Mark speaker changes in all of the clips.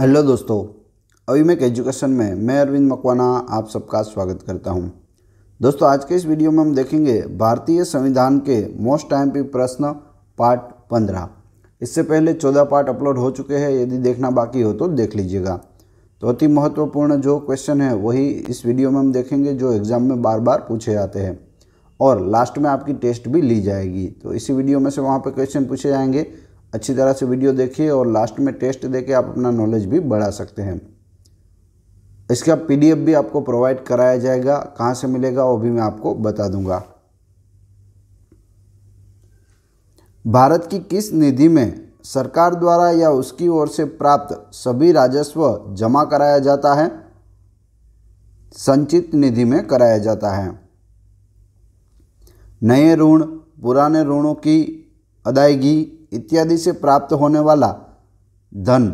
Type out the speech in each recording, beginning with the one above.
Speaker 1: Hello दोस्तों मैं education में मैं अरविंद मकवाना आप सबका स्वागत करता हूं। दोस्तों आज के इस वीडियो में हम देखेंगे भारतीय संविधान के most important part पंद्रह इससे पहले चौदह पार्ट अपलोड हो चुके हैं यदि देखना बाकी हो तो देख लीजिएगा तो अति महत्वपूर्ण जो क्वेश्चन है वही इस वीडियो में हम देखेंगे जो एग्ज़ाम में बार बार पूछे जाते हैं और लास्ट में आपकी टेस्ट भी ली जाएगी तो इसी वीडियो में से वहाँ पर क्वेश्चन पूछे जाएंगे अच्छी तरह से वीडियो देखिए और लास्ट में टेस्ट देके आप अपना नॉलेज भी बढ़ा सकते हैं इसका पीडीएफ भी आपको प्रोवाइड कराया जाएगा कहाँ से मिलेगा वो भी मैं आपको बता दूंगा भारत की किस निधि में सरकार द्वारा या उसकी ओर से प्राप्त सभी राजस्व जमा कराया जाता है संचित निधि में कराया जाता है नए ऋण पुराने ऋणों की अदायगी इत्यादि से प्राप्त होने वाला धन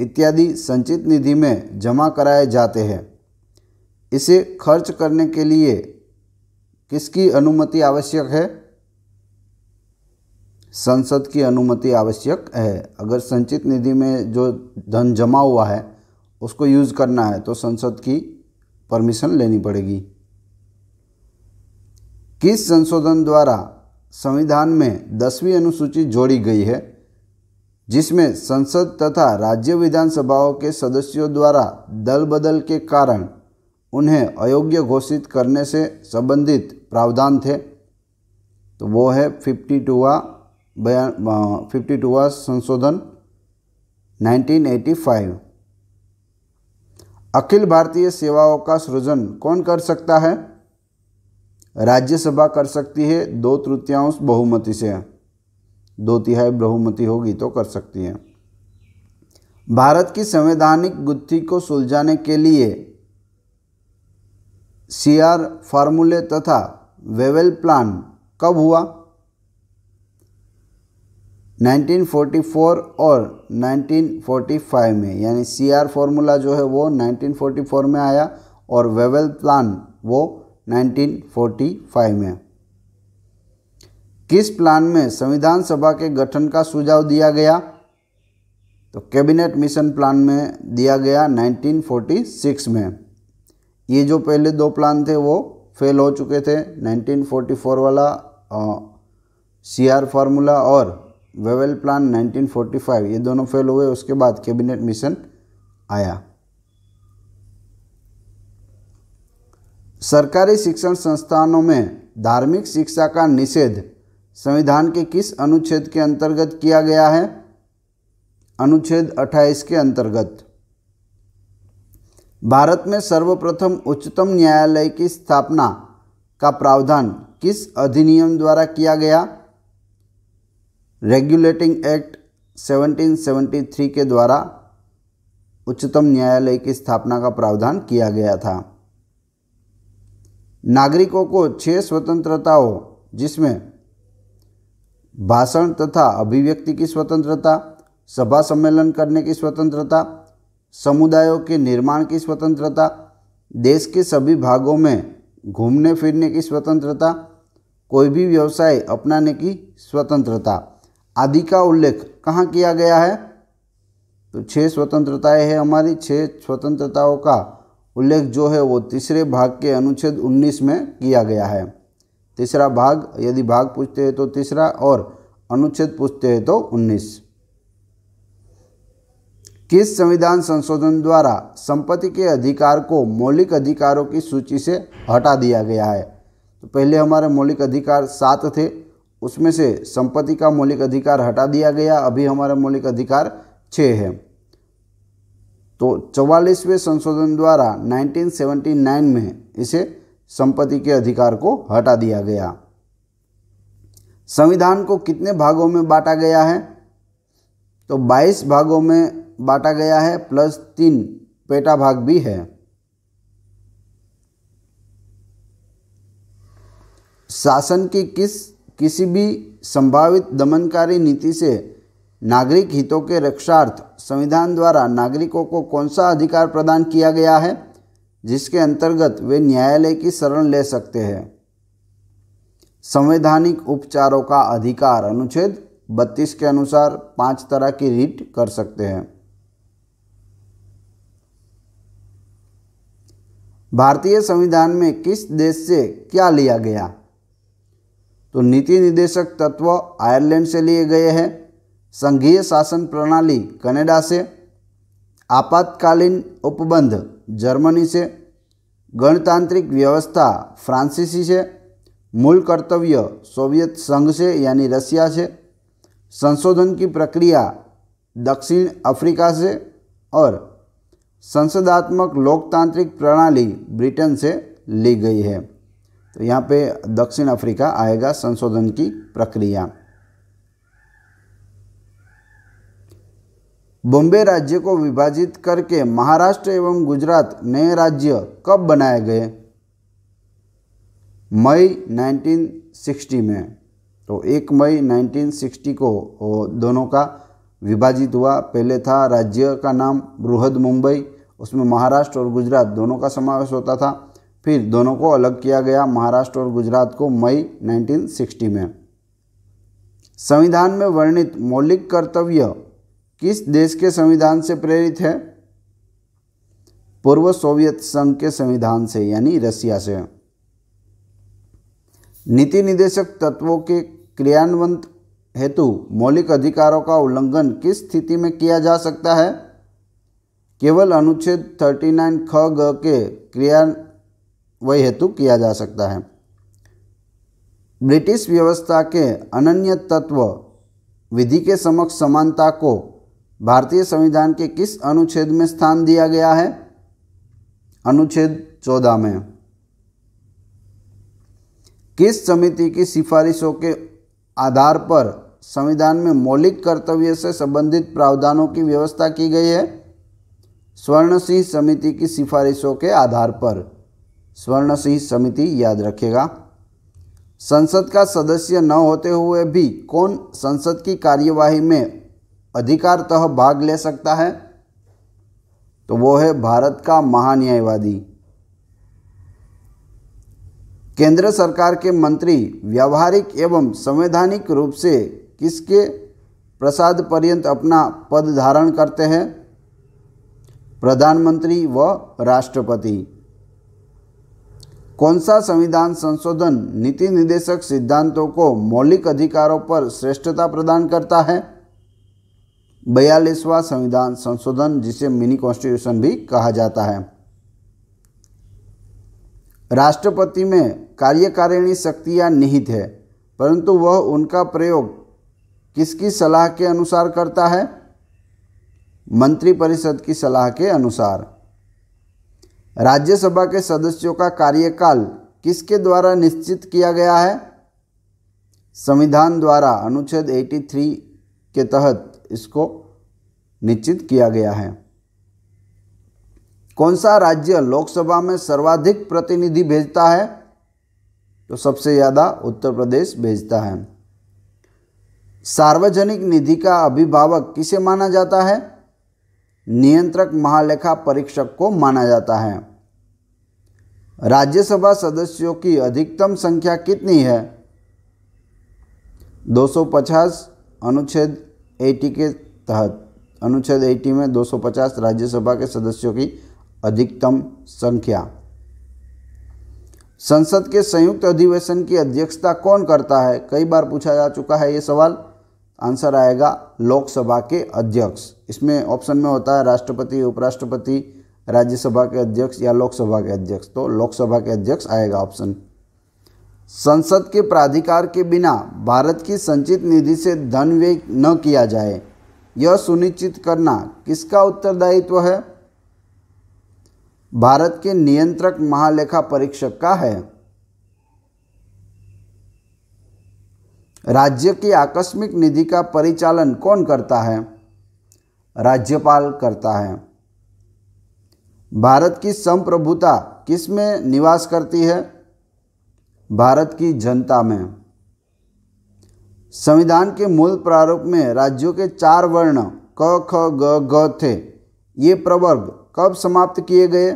Speaker 1: इत्यादि संचित निधि में जमा कराए जाते हैं इसे खर्च करने के लिए किसकी अनुमति आवश्यक है संसद की अनुमति आवश्यक है अगर संचित निधि में जो धन जमा हुआ है उसको यूज़ करना है तो संसद की परमिशन लेनी पड़ेगी किस संशोधन द्वारा संविधान में दसवीं अनुसूची जोड़ी गई है जिसमें संसद तथा राज्य विधानसभाओं के सदस्यों द्वारा दल बदल के कारण उन्हें अयोग्य घोषित करने से संबंधित प्रावधान थे तो वो है फिफ्टी टूवा बयान फिफ्टी टूवा संशोधन 1985 अखिल भारतीय सेवाओं का सृजन कौन कर सकता है राज्यसभा कर सकती है दो तृतीयांश बहुमति से दो तिहाई बहुमति होगी तो कर सकती है भारत की संवैधानिक गुत्थी को सुलझाने के लिए सीआर फार्मूले तथा वेवेल प्लान कब हुआ 1944 और 1945 में यानी सीआर फार्मूला जो है वो 1944 में आया और वेवेल प्लान वो 1945 में किस प्लान में संविधान सभा के गठन का सुझाव दिया गया तो कैबिनेट मिशन प्लान में दिया गया 1946 में ये जो पहले दो प्लान थे वो फेल हो चुके थे 1944 वाला सी आर फार्मूला और वेवेल प्लान 1945 ये दोनों फेल हुए उसके बाद कैबिनेट मिशन आया सरकारी शिक्षण संस्थानों में धार्मिक शिक्षा का निषेध संविधान के किस अनुच्छेद के अंतर्गत किया गया है अनुच्छेद 28 के अंतर्गत भारत में सर्वप्रथम उच्चतम न्यायालय की स्थापना का प्रावधान किस अधिनियम द्वारा किया गया रेगुलेटिंग एक्ट 1773 के द्वारा उच्चतम न्यायालय की स्थापना का प्रावधान किया गया था नागरिकों को छह स्वतंत्रताओं जिसमें भाषण तथा अभिव्यक्ति की स्वतंत्रता सभा सम्मेलन करने की स्वतंत्रता समुदायों के निर्माण की स्वतंत्रता देश के सभी भागों में घूमने फिरने की स्वतंत्रता कोई भी व्यवसाय अपनाने की स्वतंत्रता आदि का उल्लेख कहाँ किया गया है तो छह स्वतंत्रताएं हैं हमारी छह स्वतंत्रताओं का उल्लेख जो है वो तीसरे भाग के अनुच्छेद 19 में किया गया है तीसरा भाग यदि भाग पूछते हैं तो तीसरा और अनुच्छेद पूछते हैं तो 19 किस संविधान संशोधन द्वारा संपत्ति के अधिकार को मौलिक अधिकारों की सूची से हटा दिया गया है तो पहले हमारे मौलिक अधिकार सात थे उसमें से संपत्ति का मौलिक अधिकार हटा दिया गया अभी हमारा मौलिक अधिकार छः है तो चौवालीसवें संशोधन द्वारा 1979 में इसे संपत्ति के अधिकार को हटा दिया गया संविधान को कितने भागों में बांटा गया है तो 22 भागों में बांटा गया है प्लस तीन पेटा भाग भी है शासन की किस किसी भी संभावित दमनकारी नीति से नागरिक हितों के रक्षार्थ संविधान द्वारा नागरिकों को कौन सा अधिकार प्रदान किया गया है जिसके अंतर्गत वे न्यायालय की शरण ले सकते हैं संवैधानिक उपचारों का अधिकार अनुच्छेद 32 के अनुसार पांच तरह की रीट कर सकते हैं भारतीय संविधान में किस देश से क्या लिया गया तो नीति निदेशक तत्व आयरलैंड से लिए गए हैं संघीय शासन प्रणाली कनाडा से आपातकालीन उपबंध जर्मनी से गणतांत्रिक व्यवस्था फ्रांसीसी से मूल कर्तव्य सोवियत संघ से यानी रशिया से संशोधन की प्रक्रिया दक्षिण अफ्रीका से और संसदात्मक लोकतांत्रिक प्रणाली ब्रिटेन से ली गई है तो यहाँ पे दक्षिण अफ्रीका आएगा संशोधन की प्रक्रिया बॉम्बे राज्य को विभाजित करके महाराष्ट्र एवं गुजरात नए राज्य कब बनाए गए मई 1960 में तो एक मई 1960 को दोनों का विभाजित हुआ पहले था राज्य का नाम बृहद मुंबई उसमें महाराष्ट्र और गुजरात दोनों का समावेश होता था फिर दोनों को अलग किया गया महाराष्ट्र और गुजरात को मई 1960 में संविधान में वर्णित मौलिक कर्तव्य किस देश के संविधान से प्रेरित है पूर्व सोवियत संघ के संविधान से यानी रसिया से नीति निदेशक तत्वों के क्रियान्वयन हेतु मौलिक अधिकारों का उल्लंघन किस स्थिति में किया जा सकता है केवल अनुच्छेद 39 ख ग के क्रियान्वय हेतु किया जा सकता है ब्रिटिश व्यवस्था के अनन्य तत्व विधि के समक्ष समानता को भारतीय संविधान के किस अनुच्छेद में स्थान दिया गया है अनुच्छेद चौदह में किस समिति की सिफारिशों के आधार पर संविधान में मौलिक कर्तव्य से संबंधित प्रावधानों की व्यवस्था की गई है स्वर्ण सिंह समिति की सिफारिशों के आधार पर स्वर्ण सिंह समिति याद रखेगा संसद का सदस्य न होते हुए भी कौन संसद की कार्यवाही में अधिकारतः भाग ले सकता है तो वो है भारत का महान्यायवादी केंद्र सरकार के मंत्री व्यावहारिक एवं संवैधानिक रूप से किसके प्रसाद पर्यंत अपना पद धारण करते हैं प्रधानमंत्री व राष्ट्रपति कौन सा संविधान संशोधन नीति निदेशक सिद्धांतों को मौलिक अधिकारों पर श्रेष्ठता प्रदान करता है बयालीसवां संविधान संशोधन जिसे मिनी कॉन्स्टिट्यूशन भी कहा जाता है राष्ट्रपति में कार्यकारिणी शक्तियाँ निहित है परंतु वह उनका प्रयोग किसकी सलाह के अनुसार करता है मंत्रिपरिषद की सलाह के अनुसार राज्यसभा के सदस्यों का कार्यकाल किसके द्वारा निश्चित किया गया है संविधान द्वारा अनुच्छेद 83 के तहत इसको निश्चित किया गया है कौन सा राज्य लोकसभा में सर्वाधिक प्रतिनिधि भेजता है तो सबसे ज़्यादा उत्तर प्रदेश भेजता है सार्वजनिक निधि का अभिभावक किसे माना जाता है नियंत्रक महालेखा परीक्षक को माना जाता है राज्यसभा सदस्यों की अधिकतम संख्या कितनी है 250 अनुच्छेद एटी के तहत अनुच्छेद एटी में 250 राज्यसभा के सदस्यों की अधिकतम संख्या संसद के संयुक्त अधिवेशन की अध्यक्षता कौन करता है कई बार पूछा जा चुका है ये सवाल आंसर आएगा लोकसभा के अध्यक्ष इसमें ऑप्शन में होता है राष्ट्रपति उपराष्ट्रपति राज्यसभा के अध्यक्ष या लोकसभा के अध्यक्ष तो लोकसभा के अध्यक्ष आएगा ऑप्शन संसद के प्राधिकार के बिना भारत की संचित निधि से धन व्यय न किया जाए यह सुनिश्चित करना किसका उत्तरदायित्व है भारत के नियंत्रक महालेखा परीक्षक का है राज्य की आकस्मिक निधि का परिचालन कौन करता है राज्यपाल करता है भारत की संप्रभुता किस में निवास करती है भारत की जनता में संविधान के मूल प्रारूप में राज्यों के चार वर्ण क ख ग ग थे ये प्रवर्ग कब समाप्त किए गए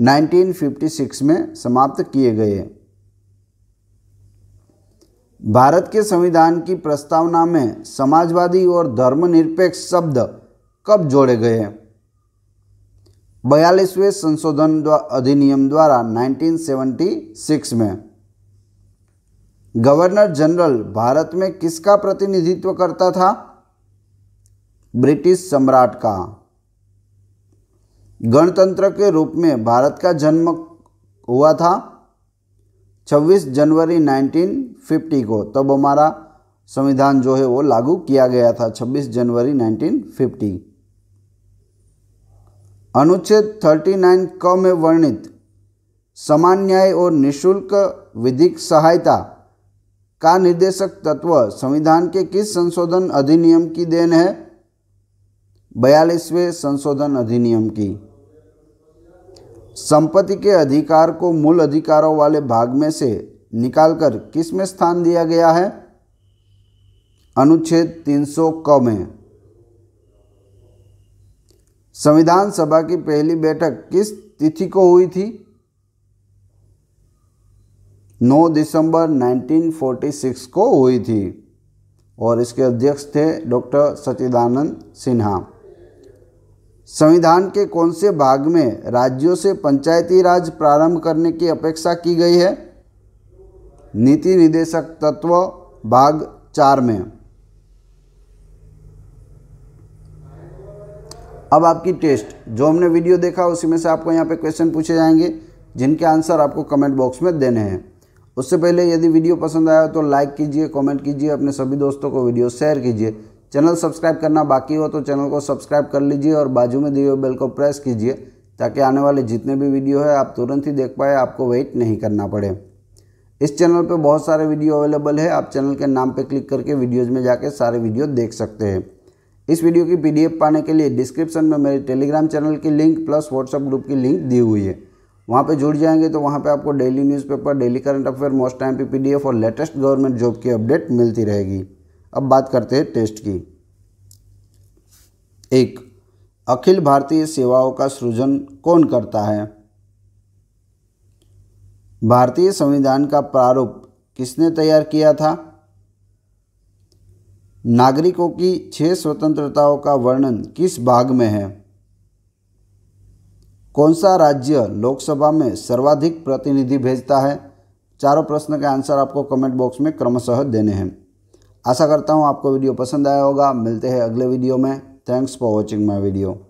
Speaker 1: 1956 में समाप्त किए गए भारत के संविधान की प्रस्तावना में समाजवादी और धर्मनिरपेक्ष शब्द कब जोड़े गए बयालीसवें संशोधन द्वा, अधिनियम द्वारा 1976 में गवर्नर जनरल भारत में किसका प्रतिनिधित्व करता था ब्रिटिश सम्राट का गणतंत्र के रूप में भारत का जन्म हुआ था 26 जनवरी 1950 को तब हमारा संविधान जो है वो लागू किया गया था 26 जनवरी 1950 अनुच्छेद 39 क में वर्णित समान न्याय और निशुल्क विधिक सहायता का निर्देशक तत्व संविधान के किस संशोधन अधिनियम की देन है बयालीसवें संशोधन अधिनियम की संपत्ति के अधिकार को मूल अधिकारों वाले भाग में से निकालकर किस में स्थान दिया गया है अनुच्छेद 300 क में संविधान सभा की पहली बैठक किस तिथि को हुई थी 9 दिसंबर 1946 को हुई थी और इसके अध्यक्ष थे डॉक्टर सचिदानंद सिन्हा संविधान के कौन से भाग में राज्यों से पंचायती राज प्रारंभ करने की अपेक्षा की गई है नीति निदेशक तत्व भाग चार में अब आपकी टेस्ट जो हमने वीडियो देखा उसी में से आपको यहाँ पे क्वेश्चन पूछे जाएंगे जिनके आंसर आपको कमेंट बॉक्स में देने हैं उससे पहले यदि वीडियो पसंद आया हो तो लाइक कीजिए कमेंट कीजिए अपने सभी दोस्तों को वीडियो शेयर कीजिए चैनल सब्सक्राइब करना बाकी हो तो चैनल को सब्सक्राइब कर लीजिए और बाजू में दिए हुए बेल को प्रेस कीजिए ताकि आने वाले जितने भी वीडियो है आप तुरंत ही देख पाए आपको वेट नहीं करना पड़े इस चैनल पर बहुत सारे वीडियो अवेलेबल है आप चैनल के नाम पर क्लिक करके वीडियोज़ में जाके सारे वीडियो देख सकते हैं इस वीडियो की पीडीएफ पाने के लिए डिस्क्रिप्शन में मेरे टेलीग्राम चैनल की लिंक प्लस व्हाट्सअप ग्रुप की लिंक दी हुई है वहाँ पे जुड़ जाएंगे तो वहाँ पे आपको daily newspaper daily current affair most time पे पीडीएफ और लेटेस्ट गवर्नमेंट जॉब की अपडेट मिलती रहेगी अब बात करते हैं टेस्ट की एक अखिल भारतीय सेवाओं का सृजन कौन करता है भारतीय संविधान का प्रारूप किसने तैयार किया था नागरिकों की छह स्वतंत्रताओं का वर्णन किस भाग में है कौन सा राज्य लोकसभा में सर्वाधिक प्रतिनिधि भेजता है चारों प्रश्न के आंसर आपको कमेंट बॉक्स में क्रमशः देने हैं आशा करता हूँ आपको वीडियो पसंद आया होगा मिलते हैं अगले वीडियो में thanks for watching my video